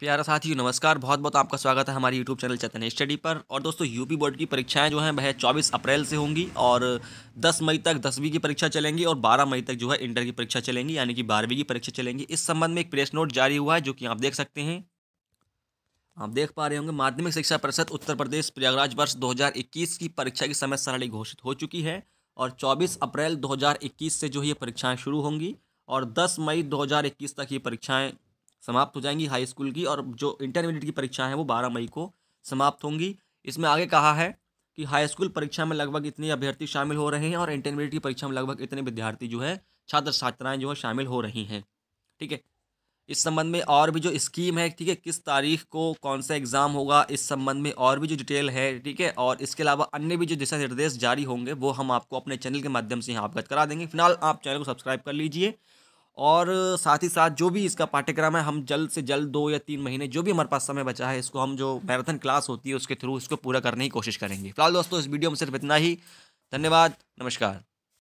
प्यारा साथियों नमस्कार बहुत बहुत आपका स्वागत है हमारे यूट्यूब चैनल चैतन्य स्टडी पर और दोस्तों यूपी बोर्ड की परीक्षाएं जो हैं वह 24 अप्रैल से होंगी और 10 मई तक दसवीं की परीक्षा चलेंगी और 12 मई तक जो है इंटर की परीक्षा चलेंगी यानी कि बारहवीं की परीक्षा चलेंगी इस संबंध में एक प्रेस नोट जारी हुआ है जो कि आप देख सकते हैं आप देख पा रहे होंगे माध्यमिक शिक्षा परिषद उत्तर प्रदेश प्रयागराज वर्ष दो की परीक्षा की समय सरणी घोषित हो चुकी है और चौबीस अप्रैल दो से जो है ये परीक्षाएँ शुरू होंगी और दस मई दो तक ये परीक्षाएँ समाप्त हो जाएंगी हाई स्कूल की और जो इंटरमीडिएट की परीक्षा है वो बारह मई को समाप्त होंगी इसमें आगे कहा है कि हाई स्कूल परीक्षा में लगभग इतने अभ्यर्थी शामिल हो रहे हैं और इंटरमीडिएट की परीक्षा में लगभग इतने विद्यार्थी जो है छात्र छात्राएं जो है शामिल हो रही हैं ठीक है इस संबंध में और भी जो स्कीम है ठीक है किस तारीख को कौन सा एग्ज़ाम होगा इस संबंध में और भी जो डिटेल है ठीक है और इसके अलावा अन्य भी जो दिशा निर्देश जारी होंगे वो हम आपको अपने चैनल के माध्यम से यहाँ अवगत करा देंगे फिलहाल आप चैनल को सब्सक्राइब कर लीजिए और साथ ही साथ जो भी इसका पाठ्यक्रम है हम जल्द से जल्द दो या तीन महीने जो भी हमारे पास समय बचा है इसको हम जो मैराथन क्लास होती है उसके थ्रू इसको पूरा करने की कोशिश करेंगे फिलहाल दोस्तों इस वीडियो में सिर्फ इतना ही धन्यवाद नमस्कार